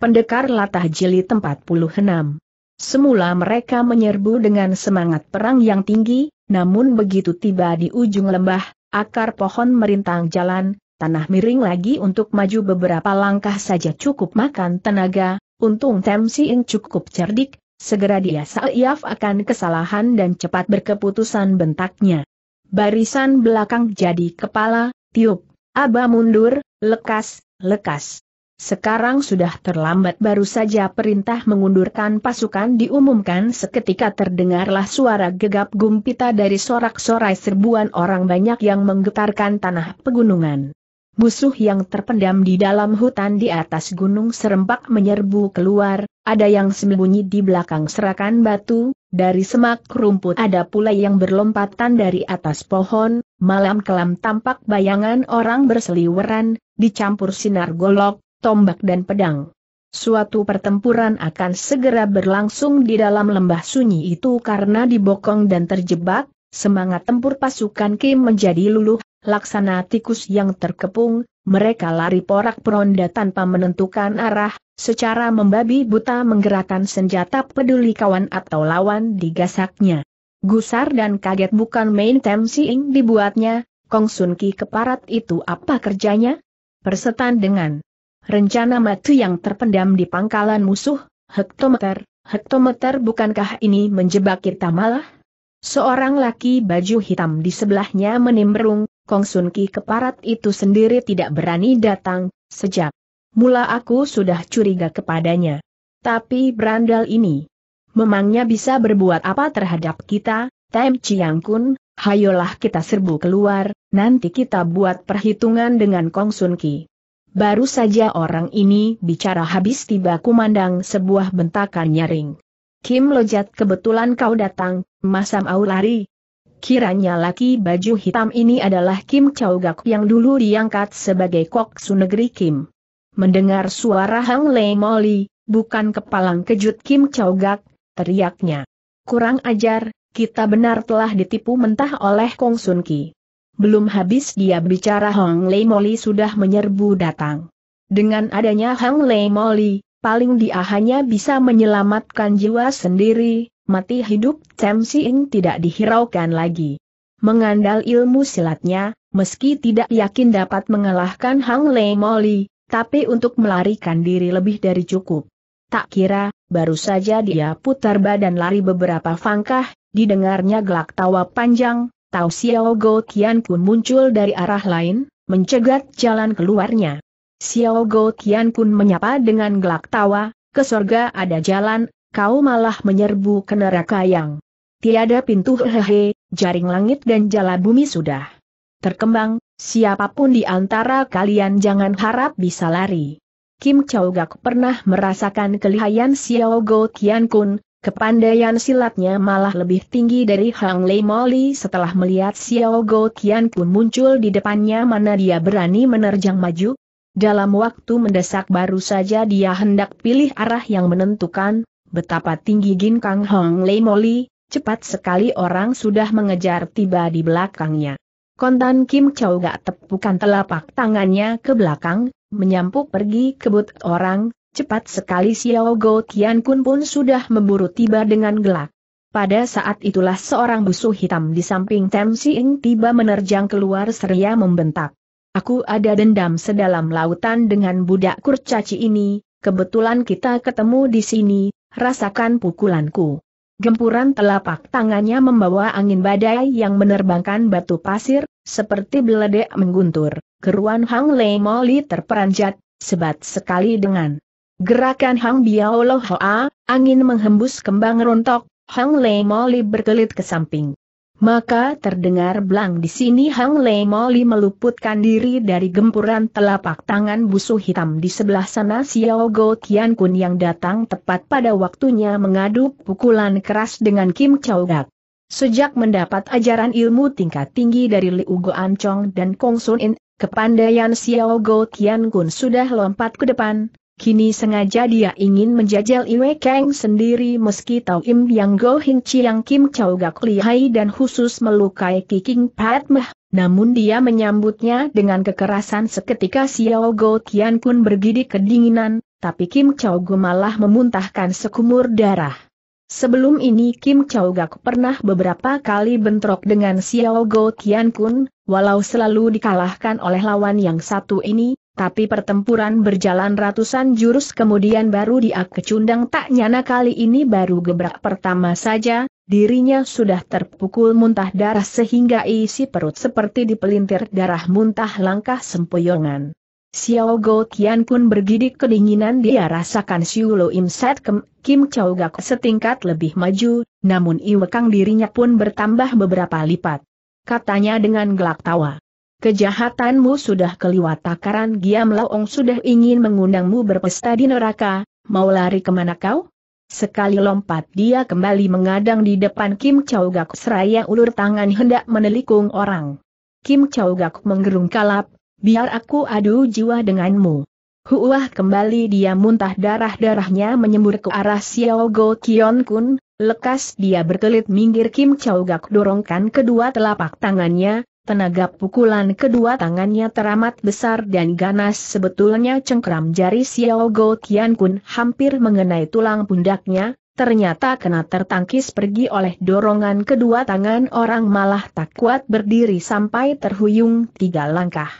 Pendekar Latah puluh 46. Semula mereka menyerbu dengan semangat perang yang tinggi, namun begitu tiba di ujung lembah, akar pohon merintang jalan, tanah miring lagi untuk maju beberapa langkah saja cukup makan tenaga, untung Temsi yang cukup cerdik, segera dia saiaf akan kesalahan dan cepat berkeputusan bentaknya. Barisan belakang jadi kepala, tiup, aba mundur, lekas, lekas. Sekarang sudah terlambat baru saja perintah mengundurkan pasukan diumumkan seketika terdengarlah suara gegap gumpita dari sorak-sorai serbuan orang banyak yang menggetarkan tanah pegunungan. Musuh yang terpendam di dalam hutan di atas gunung serempak menyerbu keluar, ada yang sembunyi di belakang serakan batu, dari semak rumput ada pula yang berlompatan dari atas pohon, malam kelam tampak bayangan orang berseliweran, dicampur sinar golok, tombak dan pedang. Suatu pertempuran akan segera berlangsung di dalam lembah sunyi itu karena dibokong dan terjebak, semangat tempur pasukan Kim menjadi luluh, laksana tikus yang terkepung, mereka lari porak peronda tanpa menentukan arah, secara membabi buta menggerakkan senjata peduli kawan atau lawan digasaknya. Gusar dan kaget bukan main temsiing dibuatnya, Kong Sun Ki keparat itu apa kerjanya? Persetan dengan Rencana mati yang terpendam di pangkalan musuh, hektometer, hektometer bukankah ini menjebak kita malah? Seorang laki baju hitam di sebelahnya menimbrung, Kong Sun Ki keparat itu sendiri tidak berani datang, sejak mula aku sudah curiga kepadanya. Tapi berandal ini, memangnya bisa berbuat apa terhadap kita, Tem Chiang Kun, hayolah kita serbu keluar, nanti kita buat perhitungan dengan Kong Sun Ki. Baru saja orang ini bicara habis tiba kumandang sebuah bentakan nyaring. Kim Lojat kebetulan kau datang, masam au lari. Kiranya laki baju hitam ini adalah Kim Chow Gak yang dulu diangkat sebagai kok negeri Kim. Mendengar suara Hang Le Moli, bukan kepalang kejut Kim Chow Gak, teriaknya. Kurang ajar, kita benar telah ditipu mentah oleh Kong Sun Ki. Belum habis dia bicara Hong Lei Moli sudah menyerbu datang. Dengan adanya Hong Lei Moli, paling dia hanya bisa menyelamatkan jiwa sendiri, mati hidup Si Siing tidak dihiraukan lagi. Mengandal ilmu silatnya, meski tidak yakin dapat mengalahkan Hong Lei Moli, tapi untuk melarikan diri lebih dari cukup. Tak kira, baru saja dia putar badan lari beberapa fangkah, didengarnya gelak tawa panjang, Tao Xiao Go Tian Kun muncul dari arah lain, mencegat jalan keluarnya. Xiao Go Tian Kun menyapa dengan gelak tawa, ke sorga ada jalan, kau malah menyerbu ke neraka yang tiada pintu hehehe, jaring langit dan jala bumi sudah terkembang, siapapun di antara kalian jangan harap bisa lari. Kim Chow Gak pernah merasakan kelihayan Xiao Go Tian Kun, Kepandaian silatnya malah lebih tinggi dari Hang Lei Moli setelah melihat Xiao Go Qian pun muncul di depannya mana dia berani menerjang maju. Dalam waktu mendesak baru saja dia hendak pilih arah yang menentukan, betapa tinggi Gin Kang Hang Lei Moli, cepat sekali orang sudah mengejar tiba di belakangnya. Kontan Kim Chow gak tepukan telapak tangannya ke belakang, menyampuk pergi kebut orang, Cepat sekali Xiao Go Tian Kun pun sudah memburu tiba dengan gelak. Pada saat itulah seorang busu hitam di samping Tem tiba menerjang keluar seria membentak. Aku ada dendam sedalam lautan dengan budak kurcaci ini, kebetulan kita ketemu di sini, rasakan pukulanku. Gempuran telapak tangannya membawa angin badai yang menerbangkan batu pasir, seperti beledek mengguntur, keruan Hang Lei Moli terperanjat, sebat sekali dengan Gerakan Hang Biao Lo Hoa, angin menghembus kembang rontok, Hang Lei Moli berkelit ke samping. Maka terdengar blang di sini Hang Lei Moli meluputkan diri dari gempuran telapak tangan busu hitam di sebelah sana Xiao Go Tian Kun yang datang tepat pada waktunya mengadu pukulan keras dengan Kim Chow Gak. Sejak mendapat ajaran ilmu tingkat tinggi dari Liu Goan Chong dan Kong Sun In, kepandaian Xiao Go Tian Kun sudah lompat ke depan, Kini sengaja dia ingin menjajal Iwe Kang sendiri meski tahu Im Yang Go Hin Chiang Kim Chau Gak Lihai dan khusus melukai Kiking Pat Meh. Namun dia menyambutnya dengan kekerasan seketika Xiao Go Tian Kun bergidik kedinginan, tapi Kim Chau Gu malah memuntahkan sekumur darah. Sebelum ini Kim Chau Gak pernah beberapa kali bentrok dengan Xiao Go Tian Kun, walau selalu dikalahkan oleh lawan yang satu ini, tapi pertempuran berjalan ratusan jurus kemudian baru dia kecundang tak nyana kali ini baru gebrak pertama saja, dirinya sudah terpukul muntah darah sehingga isi perut seperti dipelintir darah muntah langkah sempoyongan. Xiao Go Tian Kun bergidik kedinginan dia rasakan Xiu Lo Im Set Kem, Kim Chow Gak setingkat lebih maju, namun iwekang dirinya pun bertambah beberapa lipat. Katanya dengan gelak tawa. Kejahatanmu sudah keliwat takaran Giam Laong sudah ingin mengundangmu berpesta di neraka, mau lari kemana kau? Sekali lompat dia kembali mengadang di depan Kim Chau Gak seraya ulur tangan hendak menelikung orang. Kim Chau Gak menggerung kalap, biar aku adu jiwa denganmu. Huah kembali dia muntah darah-darahnya menyembur ke arah Xiao Go Kion Kun, lekas dia berkelit minggir Kim Chau Gak dorongkan kedua telapak tangannya, Tenaga pukulan kedua tangannya teramat besar dan ganas sebetulnya cengkram jari Xiao Go Tian Kun hampir mengenai tulang pundaknya, ternyata kena tertangkis pergi oleh dorongan kedua tangan orang malah tak kuat berdiri sampai terhuyung tiga langkah.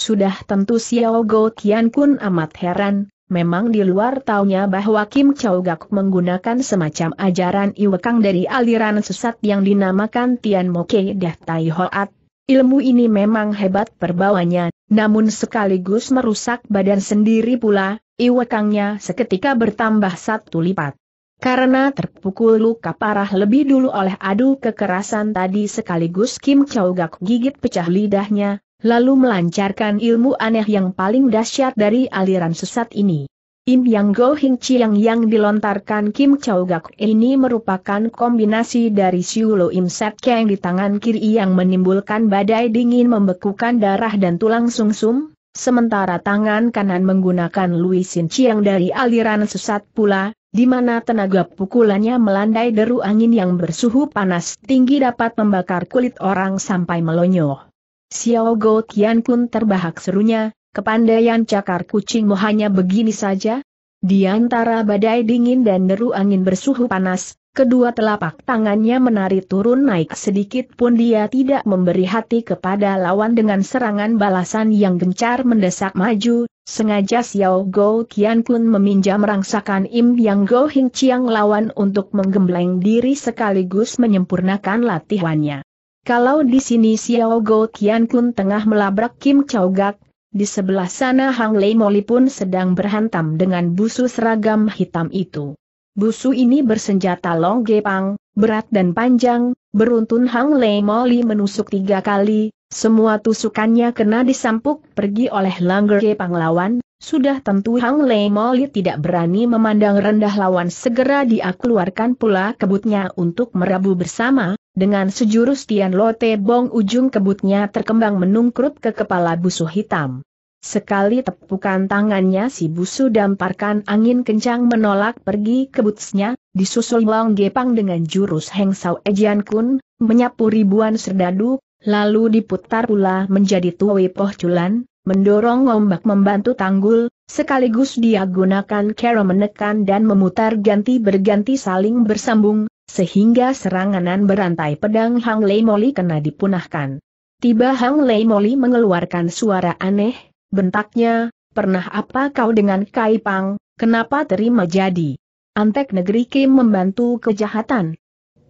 Sudah tentu Xiao Go Tian Kun amat heran, memang di luar taunya bahwa Kim Chow Gak menggunakan semacam ajaran iwekang dari aliran sesat yang dinamakan Tian Mo Kei Dah Tai Hoat Ilmu ini memang hebat perbawanya, namun sekaligus merusak badan sendiri pula, iwakangnya seketika bertambah satu lipat. Karena terpukul luka parah lebih dulu oleh adu kekerasan tadi sekaligus Kim Chow Gak gigit pecah lidahnya, lalu melancarkan ilmu aneh yang paling dahsyat dari aliran sesat ini. Im Yang Go Hing Chiang yang dilontarkan Kim Chau Gak ini merupakan kombinasi dari Siu Lo Im Set Kang di tangan kiri yang menimbulkan badai dingin membekukan darah dan tulang sungsum, sementara tangan kanan menggunakan Lui Sin Chiang dari aliran sesat pula, di mana tenaga pukulannya melandai deru angin yang bersuhu panas tinggi dapat membakar kulit orang sampai melonyoh. Xiao Go Tian pun terbahak serunya, Kepandaian cakar kucingmu hanya begini saja? Di antara badai dingin dan deru angin bersuhu panas, kedua telapak tangannya menari turun naik sedikit pun dia tidak memberi hati kepada lawan dengan serangan balasan yang gencar mendesak maju, sengaja Xiao Go Kian Kun meminjam rangsakan Im Yang Go Hing Chiang lawan untuk menggembleng diri sekaligus menyempurnakan latihannya. Kalau di sini Xiao Go Kian Kun tengah melabrak Kim Chow Gak, di sebelah sana Hang Lei Moli pun sedang berhantam dengan busu seragam hitam itu. Busu ini bersenjata long gepang, berat dan panjang, beruntun Hang Lei Moli menusuk tiga kali, semua tusukannya kena disampuk pergi oleh langger gepang lawan, sudah tentu Hang Lei Moli tidak berani memandang rendah lawan segera dia keluarkan pula kebutnya untuk merabu bersama, dengan sejurus Tian Lote Bong ujung kebutnya terkembang menungkrut ke kepala busu hitam. Sekali tepukan tangannya si busu damparkan angin kencang menolak pergi kebutnya, disusul Long Gepang dengan jurus Heng Sao Ejian Kun, menyapu ribuan serdadu, lalu diputar pula menjadi tuwi pohculan, mendorong ombak membantu tanggul, sekaligus dia gunakan cara menekan dan memutar ganti berganti saling bersambung, sehingga seranganan berantai pedang Hang Lei Moli kena dipunahkan. Tiba Hang Lei Moli mengeluarkan suara aneh, bentaknya, pernah apa kau dengan Kai Pang, kenapa terima jadi? Antek negeri Kim membantu kejahatan.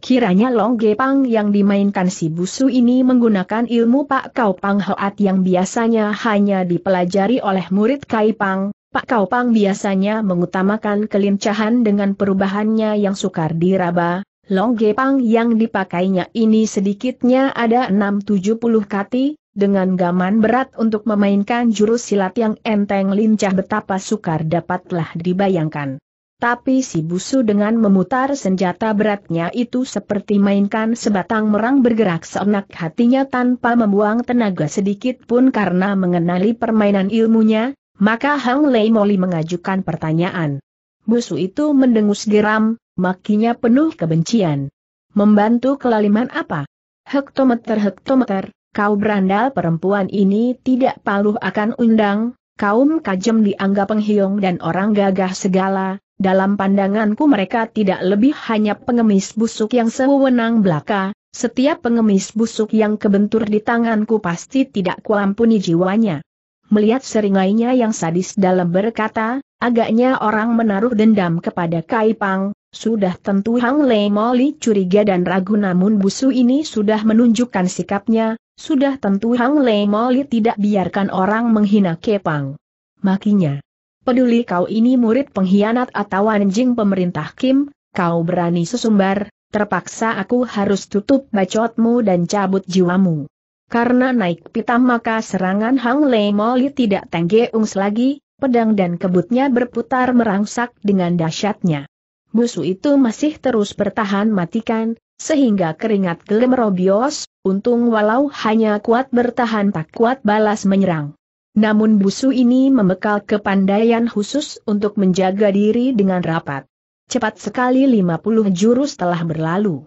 Kiranya Long Ge Pang yang dimainkan si busu ini menggunakan ilmu Pak Kau Pang Hoat yang biasanya hanya dipelajari oleh murid Kai Pang, Pak Kaupang biasanya mengutamakan kelincahan dengan perubahannya yang sukar diraba, Pang yang dipakainya ini sedikitnya ada 670 kati, dengan gaman berat untuk memainkan jurus silat yang enteng lincah betapa sukar dapatlah dibayangkan. Tapi si busu dengan memutar senjata beratnya itu seperti mainkan sebatang merang bergerak seenak hatinya tanpa membuang tenaga sedikit pun karena mengenali permainan ilmunya, maka Hang Lei Moli mengajukan pertanyaan. Busu itu mendengus geram, makinya penuh kebencian. Membantu kelaliman apa? Hektometer-hektometer, kau berandal perempuan ini tidak paluh akan undang, kaum kajem dianggap penghiung dan orang gagah segala, dalam pandanganku mereka tidak lebih hanya pengemis busuk yang sewenang belaka, setiap pengemis busuk yang kebentur di tanganku pasti tidak kuampuni jiwanya melihat seringainya yang sadis dalam berkata, agaknya orang menaruh dendam kepada Kaipang, sudah tentu Hang Lei Moli curiga dan ragu namun busu ini sudah menunjukkan sikapnya, sudah tentu Hang Lei Moli tidak biarkan orang menghina Kepang. Makinya. Peduli kau ini murid pengkhianat atau anjing pemerintah Kim, kau berani sesumbar, terpaksa aku harus tutup bacotmu dan cabut jiwamu. Karena naik pitam maka serangan Hang Lei Moli tidak tenggeungs lagi, pedang dan kebutnya berputar merangsak dengan dahsyatnya. Busu itu masih terus bertahan matikan, sehingga keringat gelemrobios, untung walau hanya kuat bertahan tak kuat balas menyerang. Namun busu ini membekal kepandaian khusus untuk menjaga diri dengan rapat. Cepat sekali 50 jurus telah berlalu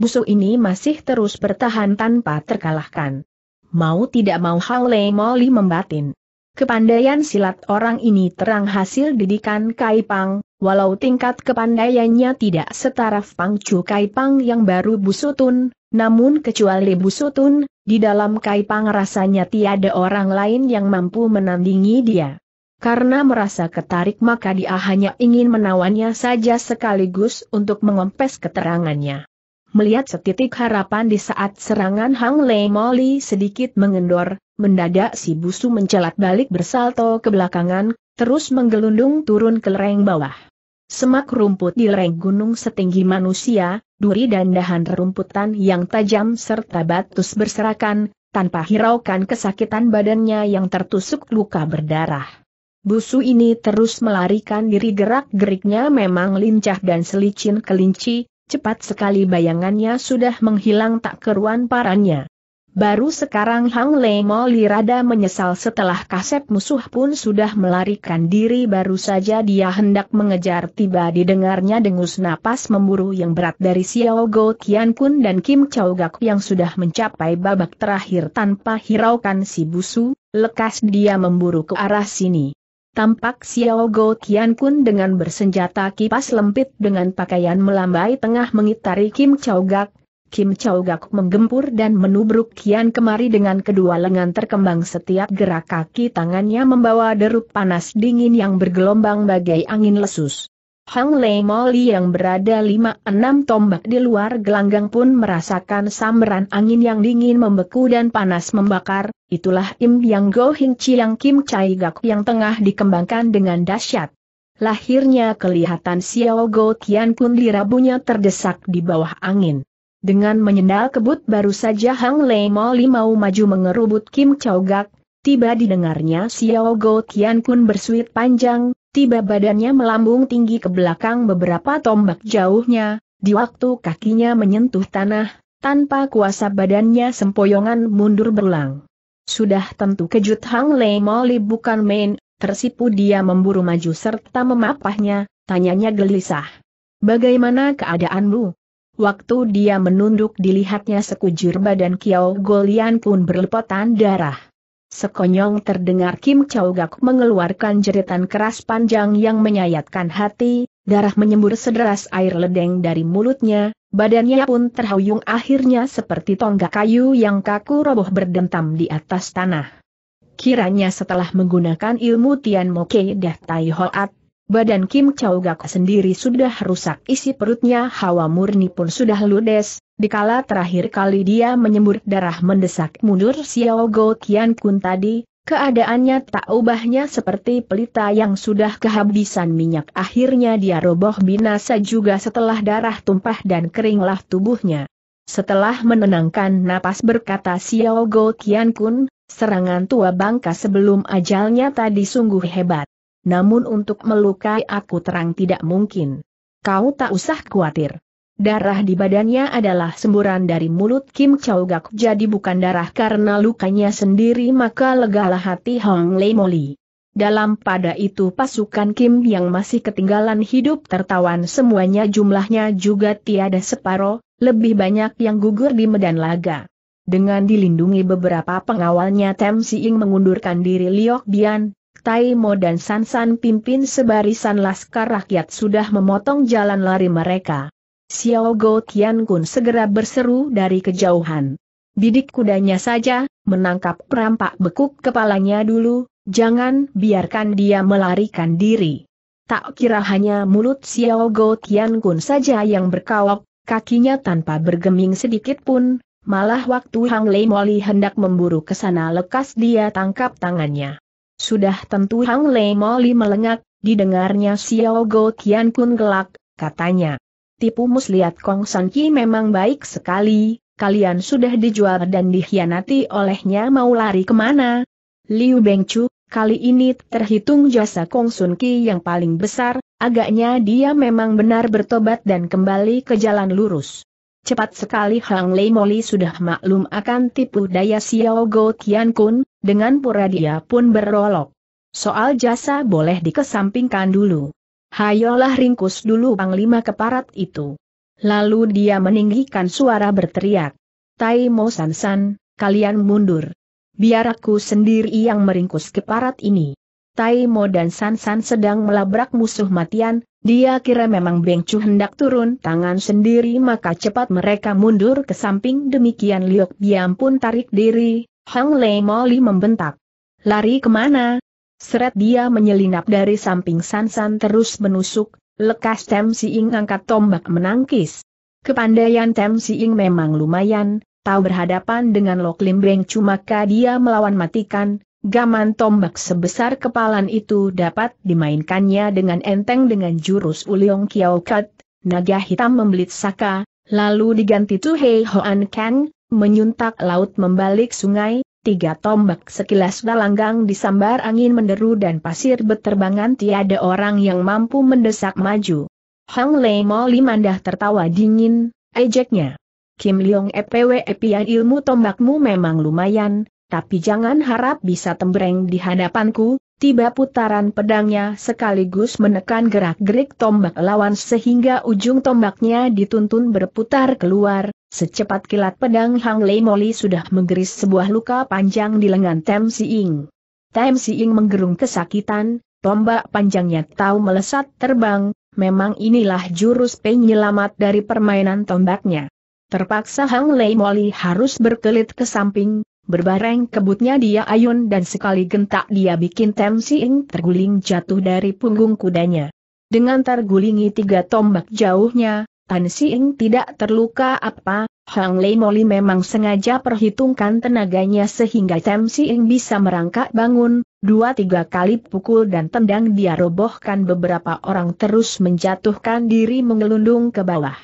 busuk ini masih terus bertahan tanpa terkalahkan. Mau tidak mau Lei Moli membatin. Kepandaian silat orang ini terang hasil didikan Kaipang, walau tingkat kepandaiannya tidak setaraf Pangcu Kaipang yang baru Busutun, namun kecuali Busutun, di dalam Kaipang rasanya tiada orang lain yang mampu menandingi dia. Karena merasa ketarik maka dia hanya ingin menawannya saja sekaligus untuk mengompes keterangannya. Melihat setitik harapan di saat serangan Hang Lei Moli sedikit mengendor, mendadak si busu mencelat balik bersalto ke belakangan, terus menggelundung turun ke lereng bawah. Semak rumput di lereng gunung setinggi manusia, duri dan dahan rerumputan yang tajam serta batus berserakan, tanpa hiraukan kesakitan badannya yang tertusuk luka berdarah. Busu ini terus melarikan diri gerak-geriknya memang lincah dan selicin kelinci, Cepat sekali bayangannya sudah menghilang tak keruan parannya. Baru sekarang Hang Lei Moli rada menyesal setelah kasep musuh pun sudah melarikan diri baru saja dia hendak mengejar tiba didengarnya dengus napas memburu yang berat dari Xiao Go Tian Kun dan Kim Chow Gak yang sudah mencapai babak terakhir tanpa hiraukan si busu, lekas dia memburu ke arah sini. Tampak Xiao Go Qian Kun dengan bersenjata kipas lempit dengan pakaian melambai tengah mengitari Kim Chow Gak. Kim Chow Gak menggempur dan menubruk Kian kemari dengan kedua lengan terkembang setiap gerak kaki tangannya membawa derup panas dingin yang bergelombang bagai angin lesus. Hang Lei Moli yang berada 5-6 tombak di luar gelanggang pun merasakan samberan angin yang dingin membeku dan panas membakar, itulah Im Yang Go Hing Yang Kim Chai Gak yang tengah dikembangkan dengan dahsyat. Lahirnya kelihatan Xiao Go Tian pun dirabunya terdesak di bawah angin. Dengan menyendal kebut baru saja Hang Lei Moli mau maju mengerubut Kim Chau Gak, Tiba didengarnya Xiao Go Tian Kun bersuit panjang, tiba badannya melambung tinggi ke belakang beberapa tombak jauhnya, di waktu kakinya menyentuh tanah, tanpa kuasa badannya sempoyongan mundur berulang. Sudah tentu kejut Hang Lei Moli bukan main, tersipu dia memburu maju serta memapahnya, tanyanya gelisah. Bagaimana keadaanmu? Waktu dia menunduk dilihatnya sekujur badan Kiao Golian pun berlepotan darah. Sekonyong terdengar Kim Gak mengeluarkan jeritan keras panjang yang menyayatkan hati, darah menyembur sederas air ledeng dari mulutnya, badannya pun terhuyung akhirnya seperti tonggak kayu yang kaku roboh berdentam di atas tanah. Kiranya setelah menggunakan ilmu Tian Moke Dah Tai Hoat, badan Kim Gak sendiri sudah rusak isi perutnya hawa murni pun sudah ludes, Dikala terakhir kali dia menyembur darah mendesak mundur Xiao Go Kian Kun tadi, keadaannya tak ubahnya seperti pelita yang sudah kehabisan minyak. Akhirnya dia roboh binasa juga setelah darah tumpah dan keringlah tubuhnya. Setelah menenangkan napas berkata Xiao Go Kian Kun, serangan tua bangka sebelum ajalnya tadi sungguh hebat. Namun untuk melukai aku terang tidak mungkin. Kau tak usah khawatir. Darah di badannya adalah semburan dari mulut Kim Chow Gak jadi bukan darah karena lukanya sendiri maka legalah hati Hong Lei Moli. Dalam pada itu pasukan Kim yang masih ketinggalan hidup tertawan semuanya jumlahnya juga tiada separoh, lebih banyak yang gugur di medan laga. Dengan dilindungi beberapa pengawalnya Tem Siing mengundurkan diri Liok Bian, Tai Mo dan Sansan pimpin sebarisan laskar rakyat sudah memotong jalan lari mereka. Xiao Go Tian Kun segera berseru dari kejauhan. Bidik kudanya saja, menangkap perampak bekuk kepalanya dulu, jangan biarkan dia melarikan diri. Tak kira hanya mulut Xiao Go Tian Kun saja yang berkawok, kakinya tanpa bergeming sedikit pun, malah waktu Hang Lei Moli hendak memburu ke sana lekas dia tangkap tangannya. Sudah tentu Hang Lei Moli melengak, didengarnya Xiao Go Tian Kun gelak, katanya tipu muslihat Kong San Ki memang baik sekali, kalian sudah dijual dan dikhianati olehnya mau lari kemana? Liu Bengcu, kali ini terhitung jasa Kong Sun Ki yang paling besar, agaknya dia memang benar bertobat dan kembali ke jalan lurus. Cepat sekali Hang Lei Moli sudah maklum akan tipu daya Xiao Go Tian Kun, dengan pura dia pun berolok. Soal jasa boleh dikesampingkan dulu. Hayolah ringkus dulu panglima keparat itu. Lalu dia meninggikan suara berteriak. Tai Mo San San, kalian mundur. Biar aku sendiri yang meringkus keparat ini. Tai Mo dan San San sedang melabrak musuh matian, dia kira memang Beng Chu hendak turun tangan sendiri maka cepat mereka mundur ke samping demikian Liok Biam pun tarik diri, Hang Lei Moli membentak. Lari kemana, Seret dia menyelinap dari samping Sansan terus menusuk, lekas Tem Siing angkat tombak menangkis. Kepandaian Tem Siing memang lumayan, tahu berhadapan dengan Lok cuma cumaka dia melawan matikan, gaman tombak sebesar kepalan itu dapat dimainkannya dengan enteng dengan jurus Uliong Kiao Kat, naga hitam membelit saka, lalu diganti Hei Hoan Kang, menyuntak laut membalik sungai, Tiga tombak sekilas dalanggang disambar angin menderu dan pasir beterbangan tiada orang yang mampu mendesak maju. Hang Lei Mo Limandah tertawa dingin, ejeknya. Kim Leong EPW Epian ilmu tombakmu memang lumayan, tapi jangan harap bisa tembreng di hadapanku, Tiba putaran pedangnya sekaligus menekan gerak-gerik tombak lawan sehingga ujung tombaknya dituntun berputar keluar, secepat kilat pedang Hang Lei Moli sudah menggeris sebuah luka panjang di lengan Tem Si Ying. Tem Si Ying menggerung kesakitan, tombak panjangnya tahu melesat terbang, memang inilah jurus penyelamat dari permainan tombaknya. Terpaksa Hang Lei Moli harus berkelit ke samping, Berbareng kebutnya dia ayun dan sekali gentak dia bikin Tem Siing terguling jatuh dari punggung kudanya. Dengan tergulingi tiga tombak jauhnya, Tan Siing tidak terluka apa, Hang Lei Moli memang sengaja perhitungkan tenaganya sehingga Tem Siing bisa merangkak bangun, dua tiga kali pukul dan tendang dia robohkan beberapa orang terus menjatuhkan diri mengelundung ke bawah.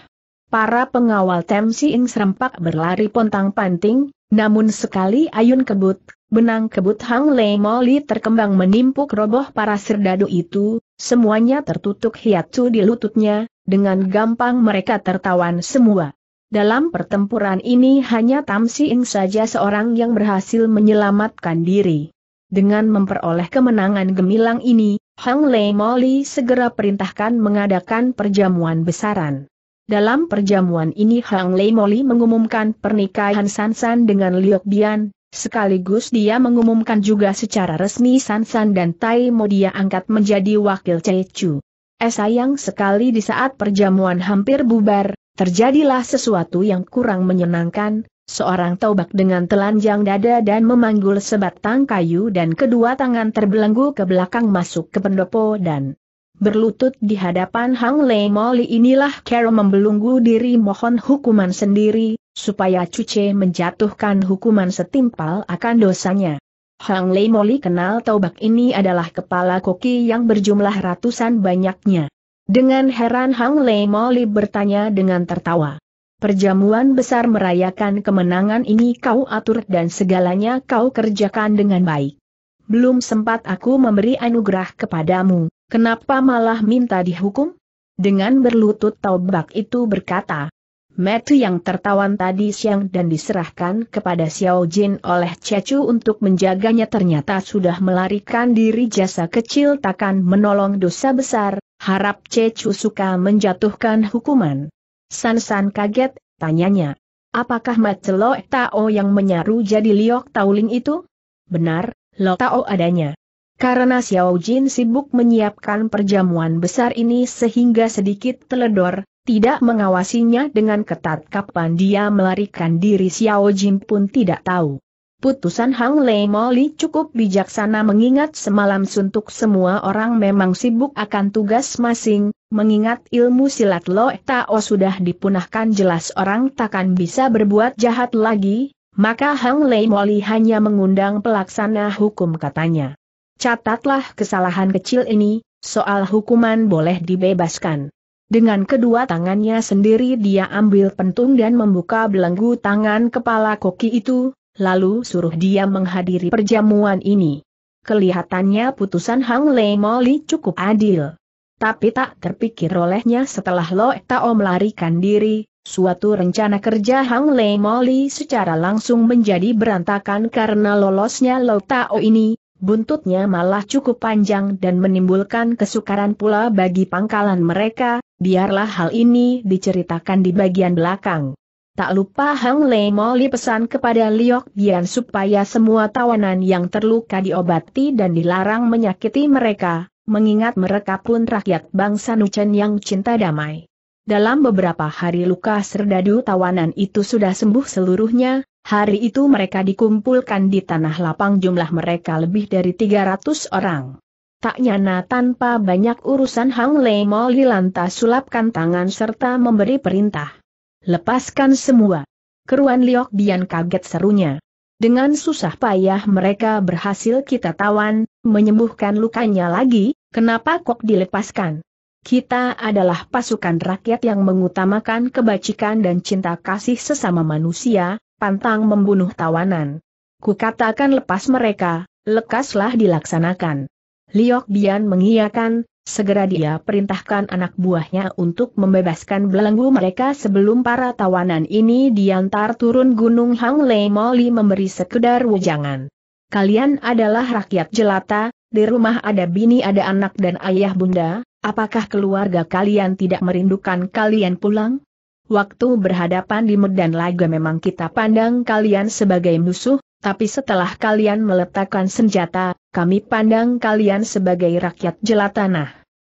Para pengawal Tem Siing serempak berlari pontang-panting, namun sekali ayun kebut, benang kebut Hang Lei Moli terkembang menimpuk roboh para serdadu itu, semuanya tertutup hiatu di lututnya, dengan gampang mereka tertawan semua. Dalam pertempuran ini hanya Tam Si Ing saja seorang yang berhasil menyelamatkan diri. Dengan memperoleh kemenangan gemilang ini, Hang Lei Moli segera perintahkan mengadakan perjamuan besaran. Dalam perjamuan ini Hang Lei Moli mengumumkan pernikahan Sansan dengan Liok Bian, sekaligus dia mengumumkan juga secara resmi Sansan dan Tai Mo dia angkat menjadi wakil Chu. Eh sayang sekali di saat perjamuan hampir bubar, terjadilah sesuatu yang kurang menyenangkan, seorang taubak dengan telanjang dada dan memanggul sebatang kayu dan kedua tangan terbelenggu ke belakang masuk ke pendopo dan Berlutut di hadapan Hang Lei Moli inilah Carol membelunggu diri mohon hukuman sendiri, supaya Cuce menjatuhkan hukuman setimpal akan dosanya. Hang Lei Moli kenal taubak ini adalah kepala koki yang berjumlah ratusan banyaknya. Dengan heran Hang Lei Moli bertanya dengan tertawa. Perjamuan besar merayakan kemenangan ini kau atur dan segalanya kau kerjakan dengan baik. Belum sempat aku memberi anugerah kepadamu, Kenapa malah minta dihukum? Dengan berlutut taubak itu berkata, Metu yang tertawan tadi siang dan diserahkan kepada Xiao Jin oleh Cecu untuk menjaganya ternyata sudah melarikan diri jasa kecil takkan menolong dosa besar, harap Cecu suka menjatuhkan hukuman. San-san kaget, tanyanya. Apakah Mat Lo Tao yang menyaru jadi Liok Tauling itu? Benar, Lo Tao adanya. Karena Xiao Jin sibuk menyiapkan perjamuan besar ini sehingga sedikit teledor, tidak mengawasinya dengan ketat kapan dia melarikan diri Xiao Jin pun tidak tahu. Putusan Hang Lei Moli cukup bijaksana mengingat semalam suntuk semua orang memang sibuk akan tugas masing, mengingat ilmu silat Lo Tao sudah dipunahkan jelas orang takkan bisa berbuat jahat lagi, maka Hang Lei Moli hanya mengundang pelaksana hukum katanya. Catatlah kesalahan kecil ini, soal hukuman boleh dibebaskan. Dengan kedua tangannya sendiri dia ambil pentung dan membuka belenggu tangan kepala koki itu, lalu suruh dia menghadiri perjamuan ini. Kelihatannya putusan Hang Lei Moli cukup adil. Tapi tak terpikir olehnya setelah Lo Tao melarikan diri, suatu rencana kerja Hang Lei Moli secara langsung menjadi berantakan karena lolosnya Lo Tao ini, buntutnya malah cukup panjang dan menimbulkan kesukaran pula bagi pangkalan mereka, biarlah hal ini diceritakan di bagian belakang. Tak lupa Hang Lei Moli pesan kepada Liok Bian supaya semua tawanan yang terluka diobati dan dilarang menyakiti mereka, mengingat mereka pun rakyat bangsa Nuchen yang cinta damai. Dalam beberapa hari luka serdadu tawanan itu sudah sembuh seluruhnya, hari itu mereka dikumpulkan di tanah lapang jumlah mereka lebih dari 300 orang. Tak nyana tanpa banyak urusan Hang Lei Moli lantas sulapkan tangan serta memberi perintah. Lepaskan semua. Keruan Liok Bian kaget serunya. Dengan susah payah mereka berhasil kita tawan, menyembuhkan lukanya lagi, kenapa kok dilepaskan? kita adalah pasukan rakyat yang mengutamakan kebajikan dan cinta kasih sesama manusia, pantang membunuh tawanan. Kukatakan lepas mereka, lekaslah dilaksanakan. Liok Bian mengiyakan, segera dia perintahkan anak buahnya untuk membebaskan belenggu mereka sebelum para tawanan ini diantar turun Gunung Hang Lei Moli memberi sekedar wejangan. Kalian adalah rakyat jelata, di rumah ada bini ada anak dan ayah bunda, Apakah keluarga kalian tidak merindukan kalian pulang? Waktu berhadapan di medan laga memang kita pandang kalian sebagai musuh, tapi setelah kalian meletakkan senjata, kami pandang kalian sebagai rakyat jelatanah.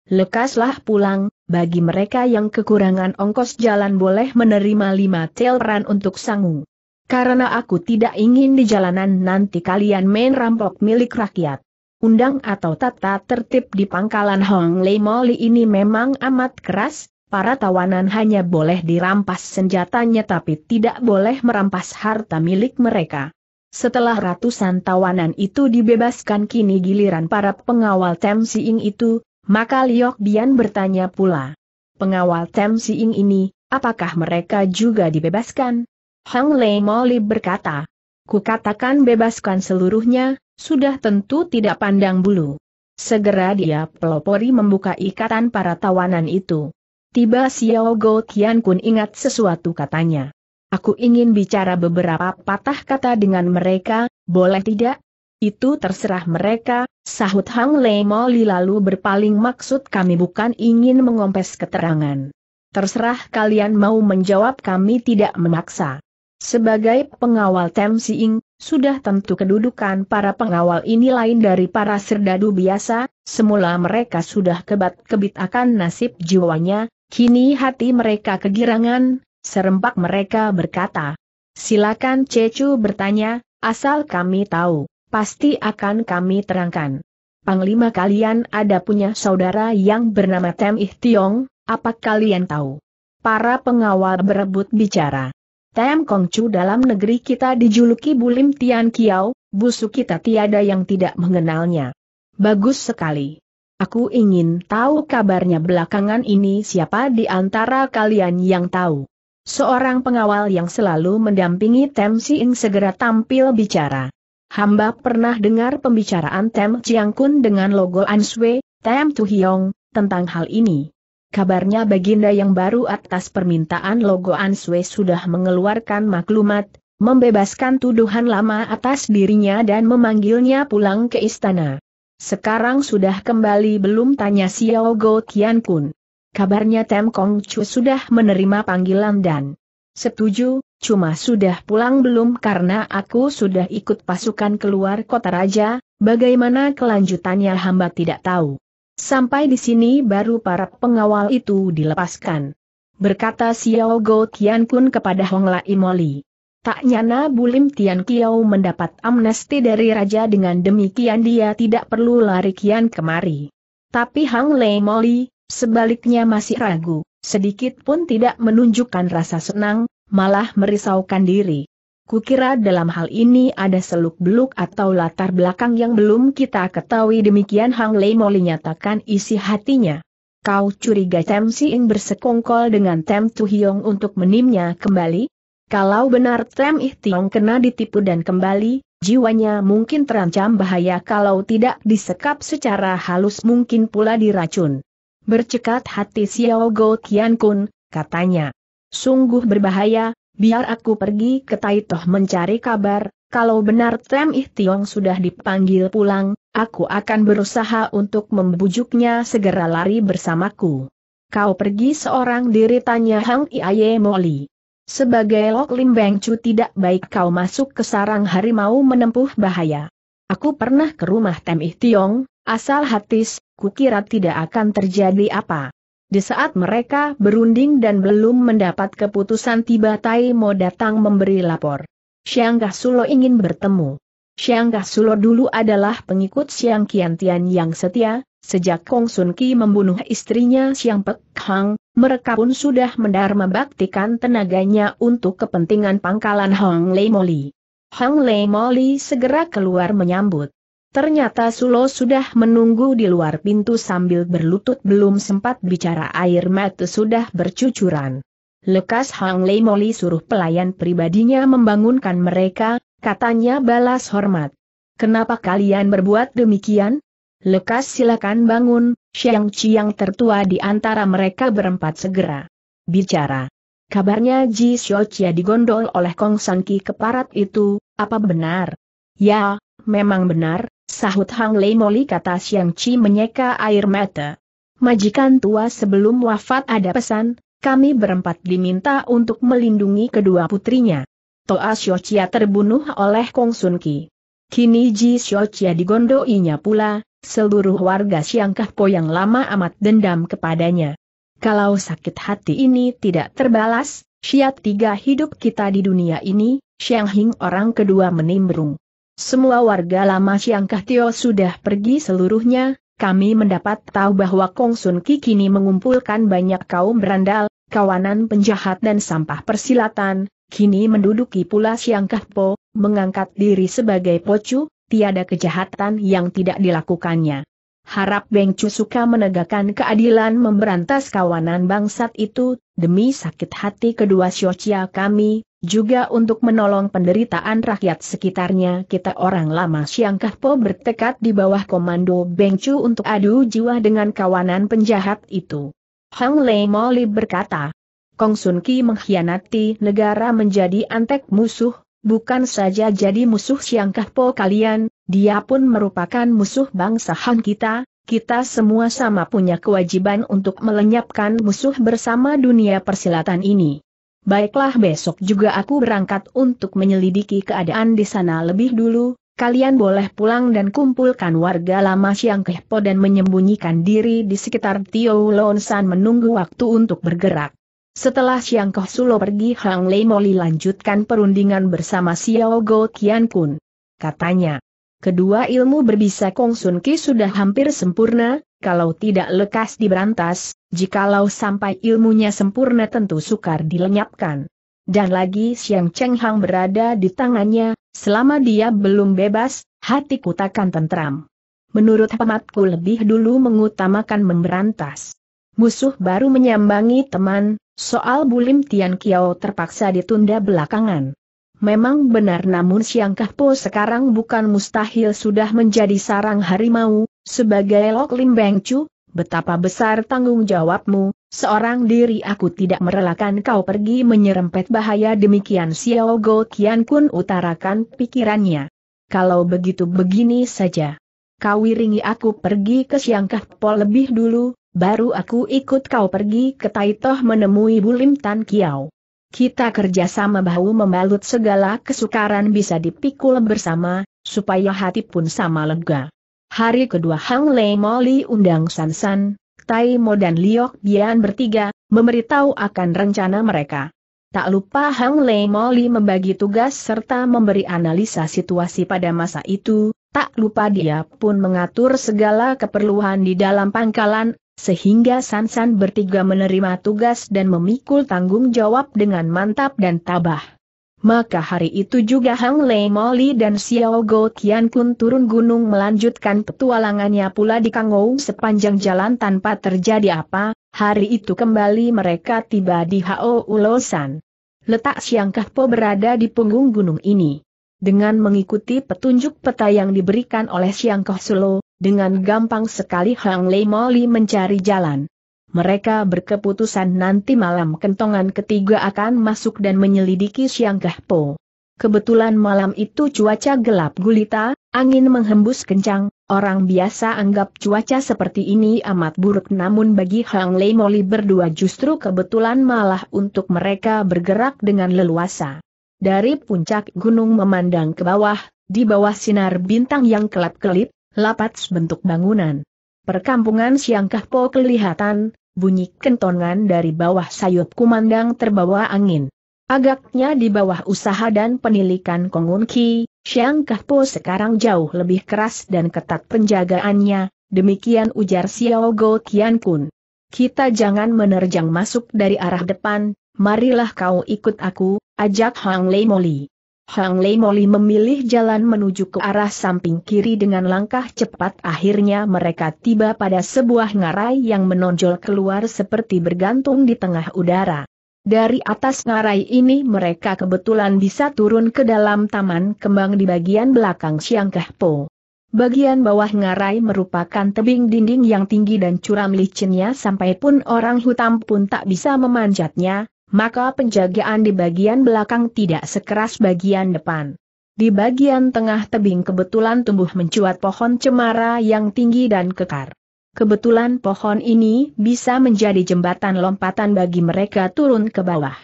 Lekaslah pulang, bagi mereka yang kekurangan ongkos jalan boleh menerima lima telran untuk sangu. Karena aku tidak ingin di jalanan nanti kalian main rampok milik rakyat. Undang atau tata tertib di pangkalan Hong Lei Moli ini memang amat keras, para tawanan hanya boleh dirampas senjatanya tapi tidak boleh merampas harta milik mereka. Setelah ratusan tawanan itu dibebaskan kini giliran para pengawal Tem Siing itu, maka Liok Bian bertanya pula. Pengawal Tem Siing ini, apakah mereka juga dibebaskan? Hong Lei Moli berkata, kukatakan bebaskan seluruhnya, sudah tentu tidak pandang bulu. Segera dia pelopori membuka ikatan para tawanan itu. Tiba Xiao Go Tian Kun ingat sesuatu katanya. Aku ingin bicara beberapa patah kata dengan mereka, boleh tidak? Itu terserah mereka, sahut Hang Lei Moli lalu berpaling maksud kami bukan ingin mengompes keterangan. Terserah kalian mau menjawab kami tidak memaksa. Sebagai pengawal Tem Siing, sudah tentu kedudukan para pengawal ini lain dari para serdadu biasa, semula mereka sudah kebat-kebit akan nasib jiwanya, kini hati mereka kegirangan, serempak mereka berkata. Silakan Cecu bertanya, asal kami tahu, pasti akan kami terangkan. Panglima kalian ada punya saudara yang bernama Tem Ih Tiong, apa kalian tahu? Para pengawal berebut bicara. Kong Kongcu dalam negeri kita dijuluki Bulim Tian Kiao, busuk kita tiada yang tidak mengenalnya. Bagus sekali. Aku ingin tahu kabarnya belakangan ini siapa di antara kalian yang tahu. Seorang pengawal yang selalu mendampingi Tem Siing segera tampil bicara. Hamba pernah dengar pembicaraan Tem Chiang Kun dengan logo Answe, Tem Tuhyong, tentang hal ini. Kabarnya Baginda yang baru atas permintaan Logo Answe sudah mengeluarkan maklumat, membebaskan tuduhan lama atas dirinya dan memanggilnya pulang ke istana. Sekarang sudah kembali belum tanya Xiao Go Tian Kun. Kabarnya Tem Kong Chu sudah menerima panggilan dan setuju, cuma sudah pulang belum karena aku sudah ikut pasukan keluar kota raja, bagaimana kelanjutannya hamba tidak tahu. Sampai di sini baru para pengawal itu dilepaskan. Berkata Xiao Go Tian Kun kepada Hong Lai Moli. Tak nyana Bulim Tian Kiao mendapat amnesti dari raja dengan demikian dia tidak perlu lari kian kemari. Tapi Hang Lei Moli, sebaliknya masih ragu, sedikit pun tidak menunjukkan rasa senang, malah merisaukan diri. Kukira dalam hal ini ada seluk-beluk atau latar belakang yang belum kita ketahui demikian Hang Lei Mo nyatakan isi hatinya. Kau curiga Tem Ing bersekongkol dengan Tem Tu Hiong untuk menimnya kembali? Kalau benar Tem Ih Tiong kena ditipu dan kembali, jiwanya mungkin terancam bahaya kalau tidak disekap secara halus mungkin pula diracun. Bercekat hati Xiao Go Kian Kun, katanya. Sungguh berbahaya, biar aku pergi ke Taitoh mencari kabar, kalau benar Tem Ih Tiong sudah dipanggil pulang, aku akan berusaha untuk membujuknya segera lari bersamaku. Kau pergi seorang diri tanya Hang Iaye Moli. Sebagai Lok Lim Beng Chu tidak baik kau masuk ke sarang harimau menempuh bahaya. Aku pernah ke rumah Tem Ih Tiong, asal hatis, kukira tidak akan terjadi apa. Di saat mereka berunding dan belum mendapat keputusan tiba Tai Mo datang memberi lapor. Siangkah Sulo ingin bertemu. Siangkah Sulo dulu adalah pengikut Siang Tian yang setia, sejak Kong Sun Ki membunuh istrinya Siang Pek Hang, mereka pun sudah mendarma baktikan tenaganya untuk kepentingan pangkalan Hong Lei Moli. Hong Lei Moli segera keluar menyambut. Ternyata Sulo sudah menunggu di luar pintu sambil berlutut belum sempat bicara air mata sudah bercucuran. Lekas Hang Lei Moli suruh pelayan pribadinya membangunkan mereka, katanya balas hormat. Kenapa kalian berbuat demikian? Lekas silakan bangun, Xiang yang tertua di antara mereka berempat segera. Bicara. Kabarnya Ji Xiaochia digondol oleh Kong Sanki keparat itu, apa benar? Ya, memang benar, Sahut Hang Lei Moli kata Siang Chi menyeka air mata. Majikan tua sebelum wafat ada pesan, kami berempat diminta untuk melindungi kedua putrinya. Toa Xiochia terbunuh oleh Kong Sun Ki. Kini Ji Xiochia digondoinya pula, seluruh warga Siang Po yang lama amat dendam kepadanya. Kalau sakit hati ini tidak terbalas, syiat tiga hidup kita di dunia ini, Xiang Hing orang kedua menimbrung. Semua warga lama Siang Tio sudah pergi seluruhnya, kami mendapat tahu bahwa Kong Sun Ki kini mengumpulkan banyak kaum berandal, kawanan penjahat dan sampah persilatan, kini menduduki pula Siang Kahpo, mengangkat diri sebagai pocu, tiada kejahatan yang tidak dilakukannya. Harap Beng Cu suka menegakkan keadilan memberantas kawanan bangsat itu, demi sakit hati kedua siocia kami, juga untuk menolong penderitaan rakyat sekitarnya kita orang lama Siang Kahpo bertekad di bawah komando Beng untuk adu jiwa dengan kawanan penjahat itu. Hang Lei Moli berkata, Kong Sun Ki mengkhianati negara menjadi antek musuh, bukan saja jadi musuh Siang Kahpo kalian, dia pun merupakan musuh bangsa Han kita, kita semua sama punya kewajiban untuk melenyapkan musuh bersama dunia persilatan ini baiklah besok juga aku berangkat untuk menyelidiki keadaan di sana lebih dulu, kalian boleh pulang dan kumpulkan warga lama Siang Kehpo dan menyembunyikan diri di sekitar Tio Lonsan menunggu waktu untuk bergerak. Setelah Siang Koh Sulo pergi Hang Lei Moli lanjutkan perundingan bersama Xiao Go Kian Kun. Katanya, kedua ilmu berbisa Kong Sun Ki sudah hampir sempurna, kalau tidak lekas diberantas, jikalau sampai ilmunya sempurna tentu sukar dilenyapkan. Dan lagi Siang Cheng Hang berada di tangannya, selama dia belum bebas, hatiku takkan tentram. Menurut hematku lebih dulu mengutamakan memberantas. Musuh baru menyambangi teman, soal bulim Tian Kiao terpaksa ditunda belakangan. Memang benar namun Siang Kahpo sekarang bukan mustahil sudah menjadi sarang harimau, sebagai Lok Lim Beng Chu, betapa besar tanggung jawabmu, seorang diri aku tidak merelakan kau pergi menyerempet bahaya demikian Xiao Go Kian Kun utarakan pikirannya. Kalau begitu begini saja. Kau iringi aku pergi ke Siangkah Pol lebih dulu, baru aku ikut kau pergi ke Taitoh menemui Bulim Tan Kiao. Kita kerjasama bahu membalut segala kesukaran bisa dipikul bersama, supaya hati pun sama lega. Hari kedua Hang Lei Moli undang Sansan, Tai Mo dan Liok Bian bertiga, memberitahu akan rencana mereka. Tak lupa Hang Lei Moli membagi tugas serta memberi analisa situasi pada masa itu, tak lupa dia pun mengatur segala keperluan di dalam pangkalan, sehingga Sansan bertiga menerima tugas dan memikul tanggung jawab dengan mantap dan tabah. Maka hari itu juga Hang Lei Moli dan Xiao Go Tian Kun turun gunung melanjutkan petualangannya pula di Kangou sepanjang jalan tanpa terjadi apa, hari itu kembali mereka tiba di Hao Ulosan. Letak Siang Kahpo berada di punggung gunung ini. Dengan mengikuti petunjuk peta yang diberikan oleh Siang Koh Sulo, dengan gampang sekali Hang Lei Moli mencari jalan mereka berkeputusan nanti malam kentongan ketiga akan masuk dan menyelidiki Siang Gahpo. Kebetulan malam itu cuaca gelap gulita, angin menghembus kencang, orang biasa anggap cuaca seperti ini amat buruk namun bagi Hang Lei Moli berdua justru kebetulan malah untuk mereka bergerak dengan leluasa. Dari puncak gunung memandang ke bawah, di bawah sinar bintang yang kelap-kelip, lapat bentuk bangunan. Perkampungan Siangkahpo kelihatan, bunyi kentongan dari bawah sayup kumandang terbawa angin. Agaknya di bawah usaha dan penilikan Kongun Ki, sekarang jauh lebih keras dan ketat penjagaannya, demikian ujar Xiao Go Kian Kun. Kita jangan menerjang masuk dari arah depan, marilah kau ikut aku, ajak Hang Lei Moli. Hang Lei Moli memilih jalan menuju ke arah samping kiri dengan langkah cepat akhirnya mereka tiba pada sebuah ngarai yang menonjol keluar seperti bergantung di tengah udara. Dari atas ngarai ini mereka kebetulan bisa turun ke dalam taman kembang di bagian belakang Siang Po. Bagian bawah ngarai merupakan tebing dinding yang tinggi dan curam licinnya sampai pun orang hutan pun tak bisa memanjatnya, maka penjagaan di bagian belakang tidak sekeras bagian depan. Di bagian tengah tebing kebetulan tumbuh mencuat pohon cemara yang tinggi dan kekar. Kebetulan pohon ini bisa menjadi jembatan lompatan bagi mereka turun ke bawah.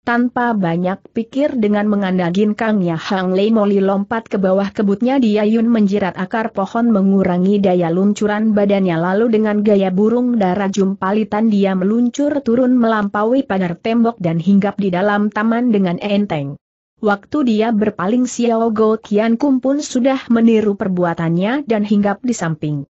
Tanpa banyak pikir dengan mengandagin Kang Hang Lei Moli lompat ke bawah kebutnya dia Yun menjirat akar pohon mengurangi daya luncuran badannya lalu dengan gaya burung darah jumpalitan dia meluncur turun melampaui pagar tembok dan hinggap di dalam taman dengan enteng. Waktu dia berpaling Xiao Go Kian Kum pun sudah meniru perbuatannya dan hinggap di samping.